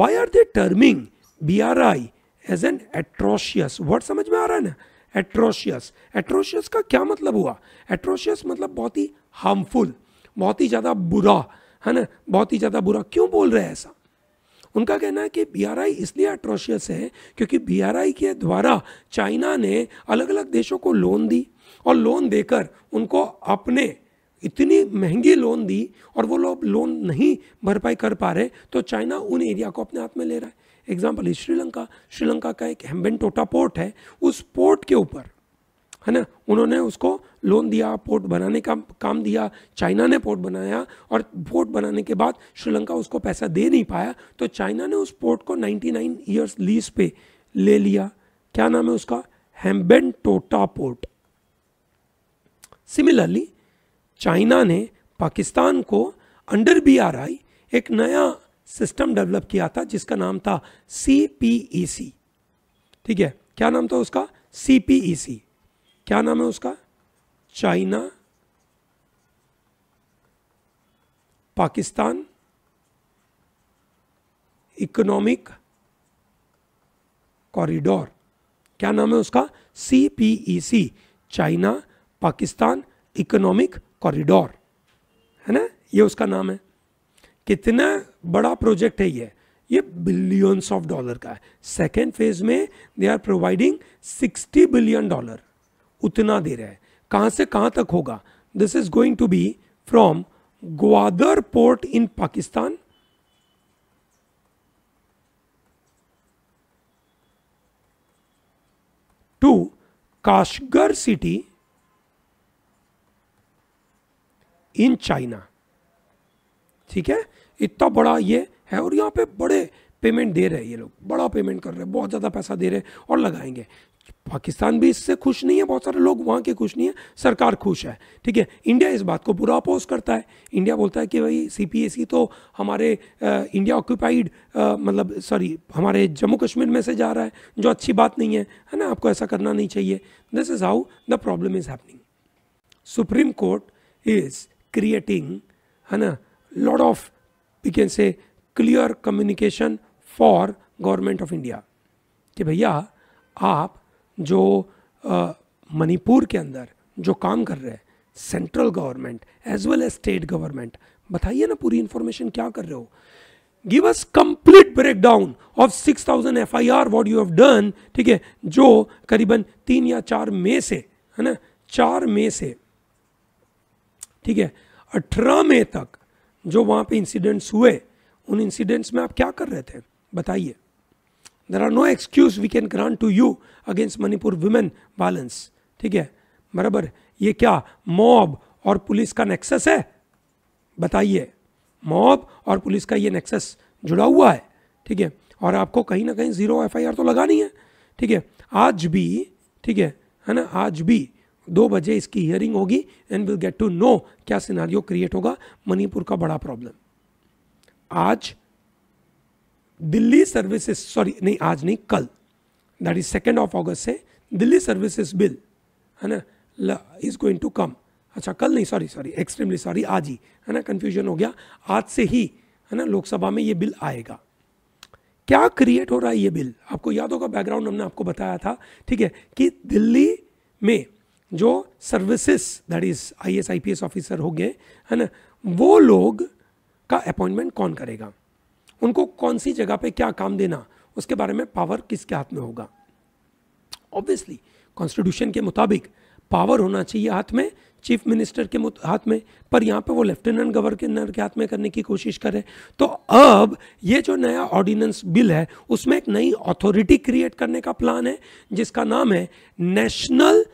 why are they terming B R I as an atrocious word समझ में आ रहा है ना एट्रोशियस एट्रोशियस का क्या मतलब हुआ एट्रोशियस मतलब बहुत ही हार्मफुल बहुत ही ज़्यादा बुरा है ना बहुत ही ज़्यादा बुरा क्यों बोल रहे हैं ऐसा उनका कहना है कि आई इसलिए एट्रोशियस है क्योंकि आई के द्वारा चाइना ने अलग अलग देशों को लोन दी और लोन देकर उनको अपने इतनी महंगी लोन दी और वो लोग लोन नहीं भरपाई कर पा रहे तो चाइना उन एरिया को अपने हाथ में ले रहा है एग्जाम्पल श्रीलंका श्रीलंका का एक हेम्बेन टोटा पोर्ट है उस पोर्ट के ऊपर है ना उन्होंने उसको लोन दिया पोर्ट बनाने का काम दिया चाइना ने पोर्ट बनाया और पोर्ट बनाने के बाद श्रीलंका उसको पैसा दे नहीं पाया तो चाइना ने उस पोर्ट को 99 नाइन ईयर्स लीज पे ले लिया क्या नाम है उसका हेम्बेन टोटा पोर्ट सिमिलरली चाइना ने पाकिस्तान को अंडर बी आर आई एक नया सिस्टम डेवलप किया था जिसका नाम था सी पी ई सी ठीक है क्या नाम था उसका सी पी ई सी क्या नाम है उसका चाइना पाकिस्तान इकोनॉमिक कॉरिडोर क्या नाम है उसका C P E C China Pakistan economic corridor है ना ये उसका नाम है कितना बड़ा प्रोजेक्ट है ये ये बिलियंस ऑफ डॉलर का है सेकेंड फेज में they are providing 60 billion dollar उतना दे रहे हैं कहाँ से कहाँ तक होगा this is going to be from Gwadar port in Pakistan to Kashgar city in China ठीक है इतना बड़ा ये है और यहाँ पे बड़े पेमेंट दे रहे हैं ये लोग बड़ा पेमेंट कर रहे हैं बहुत ज़्यादा पैसा दे रहे हैं और लगाएंगे पाकिस्तान भी इससे खुश नहीं है बहुत सारे लोग वहाँ के खुश नहीं है सरकार खुश है ठीक है इंडिया इस बात को पूरा अपोज करता है इंडिया बोलता है कि भाई सी तो हमारे आ, इंडिया ऑक्यूपाइड मतलब सॉरी हमारे जम्मू कश्मीर में से जा रहा है जो अच्छी बात नहीं है है ना आपको ऐसा करना नहीं चाहिए this is how the problem is happening Supreme Court is creating Hana, lot of we can say clear communication for government of India कि भैया आप जो मणिपुर के अंदर जो काम कर रहे हैं central government as well as state government बताइए ना पूरी इंफॉर्मेशन क्या कर रहे हो give us complete breakdown of six thousand F I R what you have done ठीक है जो करीबन तीन या चार मे से है ना चार मे से ठीक है अठारह मई तक जो वहाँ पे इंसिडेंट्स हुए उन इंसिडेंट्स में आप क्या कर रहे थे बताइए there are no excuse we can grant to you against Manipur women violence ठीक है बराबर ये क्या मॉब और पुलिस का नेक्सस है बताइए मॉब और पुलिस का ये नेक्सस जुड़ा हुआ है ठीक है और आपको कहीं ना कहीं ज़ीरो एफ तो लगानी है ठीक है आज भी ठीक है है ना आज भी दो बजे इसकी हियरिंग होगी and will get to know क्या सिनारियो क्रिएट होगा मणिपुर का बड़ा प्रॉब्लम आज दिल्ली सर्विसेज सॉरी नहीं आज नहीं कल that is second of August से दिल्ली सर्विसेज बिल है ना इज गोइंग टू कम अच्छा कल नहीं सॉरी सॉरी एक्सट्रीमली सॉरी आज ही है ना कन्फ्यूजन हो गया आज से ही है ना लोकसभा में ये बिल आएगा क्या क्रिएट हो रहा है ये बिल आपको याद होगा बैकग्राउंड हमने आपको बताया था ठीक है कि दिल्ली में जो services that is I S I P S officer हो गए है ना वो लोग का अपॉइंटमेंट कौन करेगा उनको कौन सी जगह पे क्या काम देना उसके बारे में पावर किसके हाथ में होगा ऑब्वियसली कॉन्स्टिट्यूशन के मुताबिक पावर होना चाहिए हाथ में चीफ मिनिस्टर के हाथ में पर यहाँ पे वो लेफ्टिनेंट गवर्नर के हाथ में करने की कोशिश करे तो अब ये जो नया ऑर्डिनेंस बिल है उसमें एक नई अथॉरिटी क्रिएट करने का प्लान है जिसका नाम है national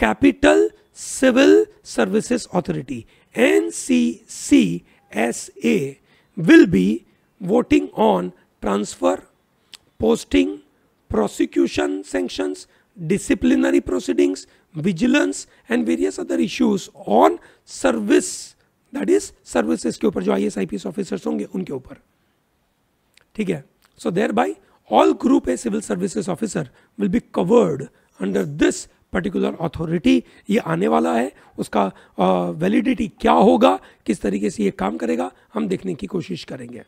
capital civil services authority N C C S A will be voting on transfer posting prosecution sanction disciplinary proceedings vigilance and various other issues on service that is services के ऊपर जो I S I P S officers होंगे उनके ऊपर ठीक है so there by all group A civil services officer will be covered under this particular authority ये आने वाला है उसका वैलिडिटी क्या होगा किस तरीके से ये काम करेगा हम देखने की कोशिश करेंगे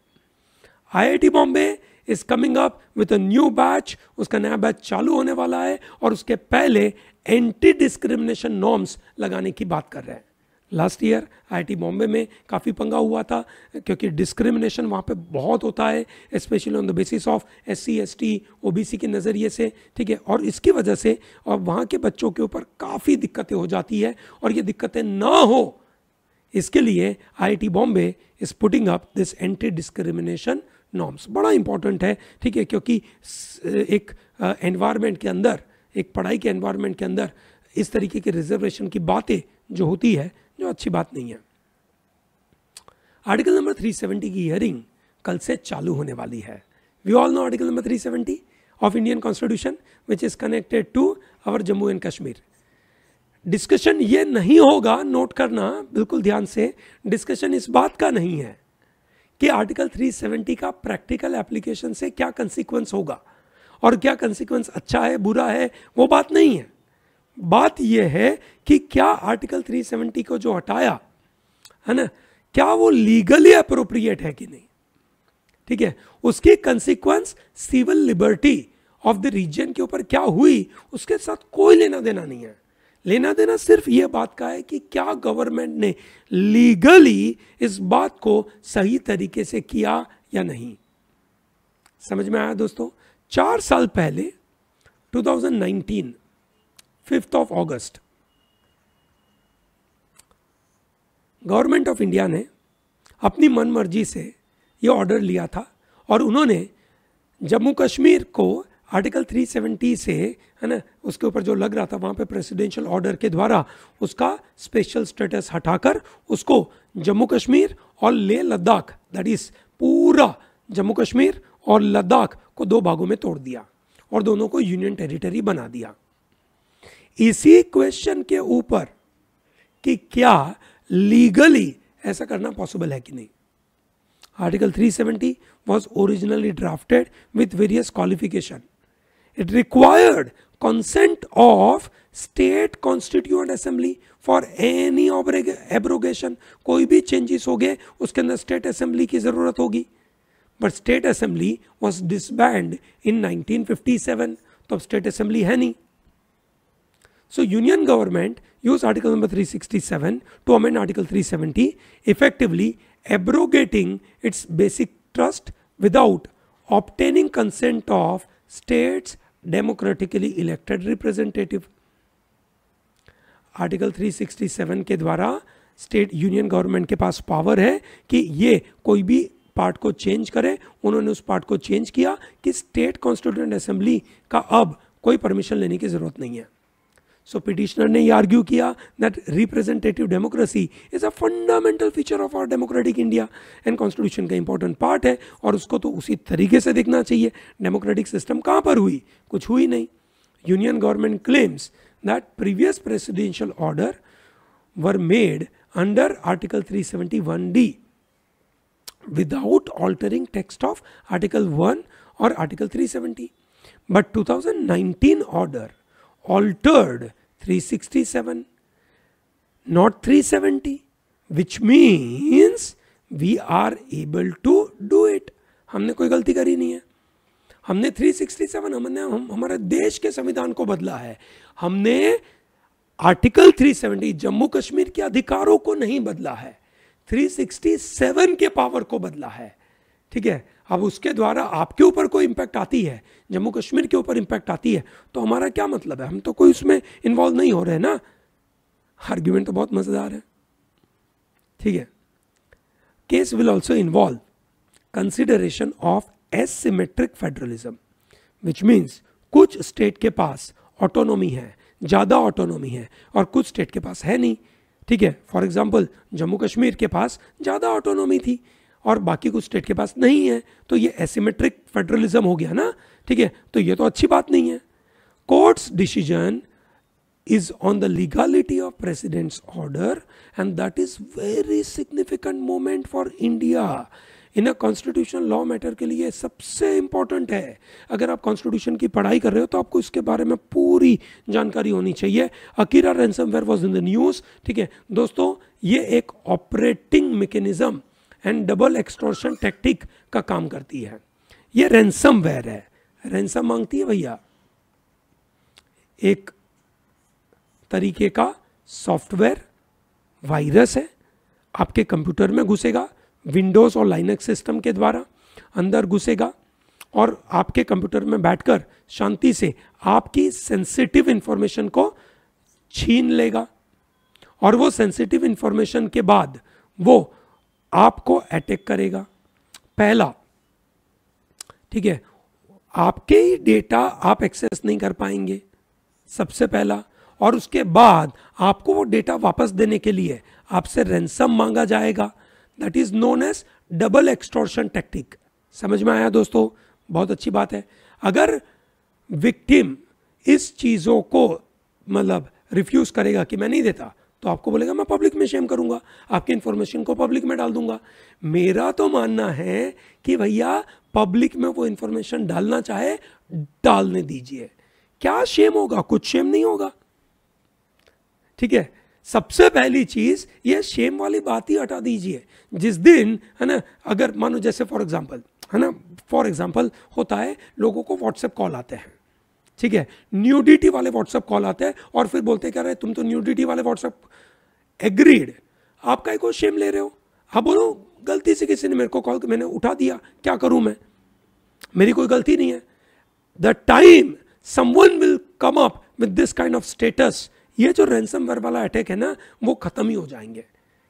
IIT Bombay is coming up with a new batch उसका नया बैच चालू होने वाला है और उसके पहले एंटी डिस्क्रिमिनेशन नॉर्म्स लगाने की बात कर रहे हैं लास्ट ईयर आईआईटी बॉम्बे में काफ़ी पंगा हुआ था क्योंकि डिस्क्रिमिनेशन वहाँ पे बहुत होता है specially on the basis of S C S T O B C के नज़रिए से ठीक है और इसकी वजह से और वहाँ के बच्चों के ऊपर काफ़ी दिक्कतें हो जाती है और ये दिक्कतें ना हो इसके लिए IIT Bombay is putting up this anti discrimination norms बड़ा इंपॉर्टेंट है ठीक है क्योंकि एक एनवायरनमेंट के अंदर एक पढ़ाई के एनवायरनमेंट के अंदर इस तरीके के रिजर्वेशन की बातें जो होती है जो अच्छी बात नहीं है आर्टिकल नंबर 370 की हियरिंग कल से चालू होने वाली है we all know article number 370 of Indian constitution which is connected to our Jammu and Kashmir discussion ये नहीं होगा नोट करना बिल्कुल ध्यान से डिस्कशन इस बात का नहीं है कि आर्टिकल 370 का प्रैक्टिकल एप्लीकेशन से क्या कंसिक्वेंस होगा और क्या कंसिक्वेंस अच्छा है बुरा है वो बात नहीं है बात यह है कि क्या आर्टिकल 370 को जो हटाया है ना क्या वो लीगली अप्रोप्रिएट है कि नहीं ठीक है उसकी consequence civil liberty of the region के ऊपर क्या हुई उसके साथ कोई लेना देना नहीं है लेना देना सिर्फ यह बात का है कि क्या गवर्नमेंट ने लीगली इस बात को सही तरीके से किया या नहीं समझ में आया दोस्तों चार साल पहले 2019 fifth of August government of India ने अपनी मनमर्जी से ये ऑर्डर लिया था और उन्होंने जम्मू कश्मीर को आर्टिकल 370 से है ना उसके ऊपर जो लग रहा था वहाँ पे प्रेसिडेंशियल ऑर्डर के द्वारा उसका स्पेशल स्टेटस हटाकर उसको जम्मू कश्मीर और ले लद्दाख दैट इज़ पूरा जम्मू कश्मीर और लद्दाख को दो भागों में तोड़ दिया और दोनों को यूनियन टेरिटरी बना दिया इसी क्वेश्चन के ऊपर कि क्या लीगली ऐसा करना पॉसिबल है कि नहीं article 370 was originally drafted with various qualification it required consent of state constituent assembly for any abrogation कोई भी चेंजेस हो गए उसके अंदर स्टेट असेंबली की जरूरत होगी but state assembly was disband in seven तो अब स्टेट असेंबली है नहीं So union government used article number 367 to amend article 370 effectively abrogating its basic trust without obtaining consent of states democratically elected representative. Article 367 के द्वारा state union government के पास power है कि ये कोई भी पार्ट को चेंज करे उन्होंने उस पार्ट को चेंज किया कि स्टेट कॉन्स्टिट्यूंट असेंबली का अब कोई परमिशन लेने की ज़रूरत नहीं है सो पिटिशनर ने ये आर्ग्यू किया that representative democracy is a fundamental feature of our democratic India and constitution का इंपॉर्टेंट पार्ट है और उसको तो उसी तरीके से देखना चाहिए डेमोक्रेटिक सिस्टम कहाँ पर हुई कुछ हुई नहीं union government claims that previous presidential order were made under article three one D without altering text of article one और article three seventy but two thousand nineteen order altered 367, not 370, which means we are able to do it. हमने कोई गलती करी नहीं है हमने 367 हमने हम, हमारे देश के संविधान को बदला है हमने आर्टिकल 370 जम्मू कश्मीर के अधिकारों को नहीं बदला है 367 के पावर को बदला है ठीक है अब उसके द्वारा आपके ऊपर कोई इम्पैक्ट आती है जम्मू कश्मीर के ऊपर इम्पैक्ट आती है तो हमारा क्या मतलब है हम तो कोई उसमें इन्वॉल्व नहीं हो रहे ना आर्ग्यूमेंट तो बहुत मज़ेदार है ठीक है case will also involve consideration of asymmetric federalism which means कुछ स्टेट के पास ऑटोनोमी है ज़्यादा ऑटोनोमी है और कुछ स्टेट के पास है नहीं ठीक है फॉर एग्जाम्पल जम्मू कश्मीर के पास ज़्यादा ऑटोनोमी थी और बाकी कुछ स्टेट के पास नहीं है तो ये एसीमेट्रिक फेडरलिज्म हो गया ना ठीक है तो ये तो अच्छी बात नहीं है court's decision is on the legality of president's order and that is very significant moment for India in a constitution law matter के लिए सबसे इंपॉर्टेंट है अगर आप कॉन्स्टिट्यूशन की पढ़ाई कर रहे हो तो आपको इसके बारे में पूरी जानकारी होनी चाहिए Akira ware was in the news ठीक है दोस्तों ये एक operating mechanism and double extortion tactic का काम करती है ये रेंसम वेयर है रेंसम मांगती है भैया एक तरीके का सॉफ्टवेयर वायरस है आपके कंप्यूटर में घुसेगा विंडोज़ और लाइनक्स सिस्टम के द्वारा अंदर घुसेगा और आपके कंप्यूटर में बैठकर शांति से आपकी सेंसिटिव इंफॉर्मेशन को छीन लेगा और वो सेंसिटिव इंफॉर्मेशन के बाद वो आपको अटैक करेगा पहला ठीक है आपके ही डेटा आप एक्सेस नहीं कर पाएंगे सबसे पहला और उसके बाद आपको वो डेटा वापस देने के लिए आपसे रेंसम मांगा जाएगा that is known as double extortion tactic समझ में आया दोस्तों बहुत अच्छी बात है अगर विक्टिम इस चीज़ों को मतलब रिफ्यूज़ करेगा कि मैं नहीं देता तो आपको बोलेगा मैं पब्लिक में शेम करूंगा आपकी इन्फॉर्मेशन को पब्लिक में डाल दूंगा मेरा तो मानना है कि भैया पब्लिक में वो इन्फॉर्मेशन डालना चाहे डालने दीजिए क्या शेम होगा कुछ शेम नहीं होगा ठीक है सबसे पहली चीज़ ये शेम वाली बात ही हटा दीजिए जिस दिन है ना अगर मानो जैसे फॉर एग्जाम्पल है ना फॉर एग्जाम्पल होता है लोगों को व्हाट्सएप कॉल आते हैं ठीक है न्यूडिटी वाले व्हाट्सएप कॉल आते हैं और फिर बोलते कह रहे तुम तो न्यूडिटी वाले व्हाट्सएप एग्रीड आप का शेम ले रहे हो आप हाँ, बोलो गलती से किसी ने मेरे को कॉल मैंने उठा दिया क्या करूं मैं मेरी कोई गलती नहीं है the time someone will come up with this kind of status ये जो रैंसम वेर वाला अटैक है ना वो ख़त्म ही हो जाएंगे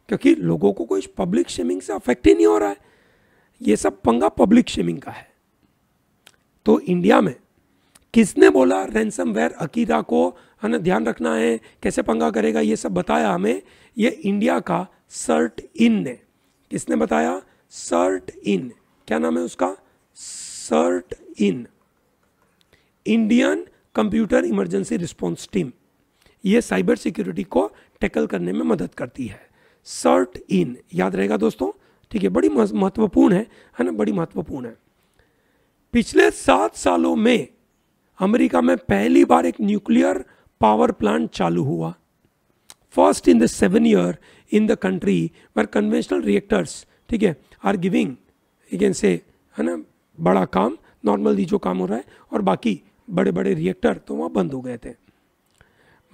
क्योंकि लोगों को कोई पब्लिक शेमिंग से अफेक्ट ही नहीं हो रहा है ये सब पंगा पब्लिक शेमिंग का है तो इंडिया में किसने बोला रैनसम वेयर अकीदा को है ना ध्यान रखना है कैसे पंगा करेगा ये सब बताया हमें ये इंडिया का सर्ट इन ने किसने बताया सर्ट इन क्या नाम है उसका CERT in Indian computer emergency response team ये साइबर सिक्योरिटी को टैकल करने में मदद करती है सर्ट इन याद रहेगा दोस्तों ठीक है बड़ी महत्वपूर्ण है है ना बड़ी महत्वपूर्ण है पिछले सात सालों में अमेरिका में पहली बार एक न्यूक्लियर पावर प्लांट चालू हुआ first in the seven year in the country were conventional reactors ठीक है आर गिविंग यू कैन से है ना बड़ा काम नॉर्मली जो काम हो रहा है और बाकी बड़े बड़े रिएक्टर तो वहाँ बंद हो गए थे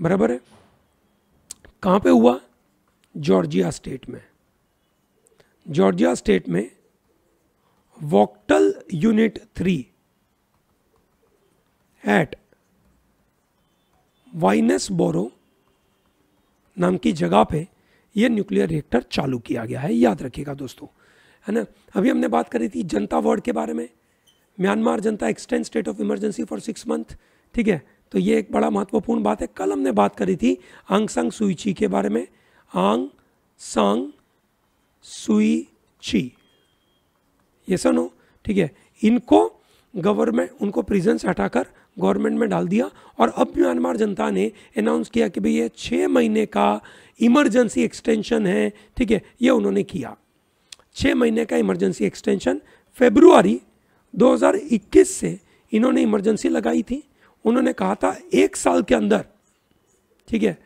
बराबर है कहाँ पे हुआ जॉर्जिया स्टेट में जॉर्जिया स्टेट में Vogtle unit three at Waynesboro नाम की जगह पे ये न्यूक्लियर रिएक्टर चालू किया गया है याद रखिएगा दोस्तों है ना अभी हमने बात करी थी जनता वर्ड के बारे में Myanmar junta extend state of emergency for six month ठीक है तो ये एक बड़ा महत्वपूर्ण बात है कल हमने बात करी थी आंग संग सुईची के बारे में आंग सांग ची ये सुनो ठीक है इनको गवर्नमेंट उनको प्रिजेंस हटाकर गवर्नमेंट में डाल दिया और अब म्यांमार जनता ने अनाउंस किया कि भाई ये छः महीने का इमरजेंसी एक्सटेंशन है ठीक है ये उन्होंने किया छः महीने का इमरजेंसी एक्सटेंशन फेब्रुआरी 2021 से इन्होंने इमरजेंसी लगाई थी उन्होंने कहा था एक साल के अंदर ठीक है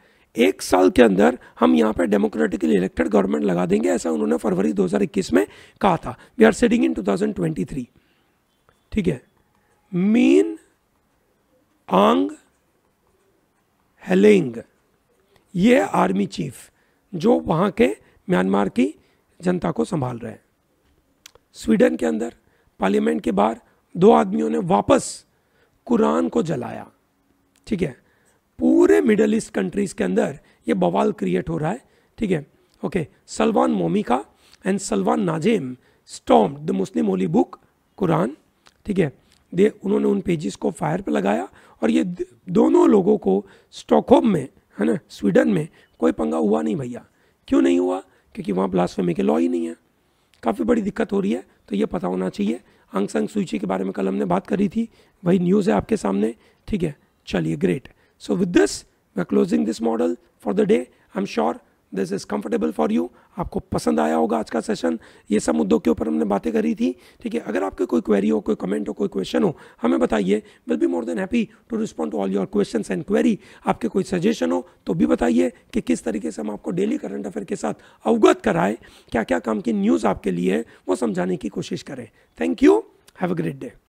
एक साल के अंदर हम यहाँ पर डेमोक्रेटिकली इलेक्टेड गवर्नमेंट लगा देंगे ऐसा उन्होंने फरवरी 2021 में कहा था वी आर सेडिंग इन 2023 ठीक है मीन आंग हेलेंग ये आर्मी चीफ जो वहाँ के म्यांमार की जनता को संभाल रहे हैं स्वीडन के अंदर पार्लियामेंट के बाहर दो आदमियों ने वापस कुरान को जलाया ठीक है पूरे मिडल ईस्ट कंट्रीज़ के अंदर ये बवाल क्रिएट हो रहा है ठीक है okay Salwan Momika and Salwan Najem storm the Muslim holy book Quran ठीक है दे उन्होंने उन पेजेस को फायर पर लगाया और ये दोनों लोगों को स्टॉकहोम में है ना स्वीडन में कोई पंगा हुआ नहीं भैया क्यों नहीं हुआ क्योंकि वहाँ ब्लास्फेमी के लॉ ही नहीं है काफ़ी बड़ी दिक्कत हो रही है तो ये पता होना चाहिए अंग संग सूची के बारे में कल हमने बात करी थी वही न्यूज़ है आपके सामने ठीक है चलिए great so with this we closing this model for the day I am sure this is comfortable for you आपको पसंद आया होगा आज का सेशन ये सब मुद्दों के ऊपर हमने बातें करी थी ठीक है अगर आपके कोई क्वेरी हो कोई कमेंट हो कोई क्वेश्चन हो हमें बताइए will be more than happy to respond to all your question and query आपके कोई सजेशन हो तो भी बताइए कि किस तरीके से हम आपको डेली करंट अफेयर के साथ अवगत कराएं क्या क्या काम की न्यूज़ आपके लिए है वो समझाने की कोशिश करें thank you have a great day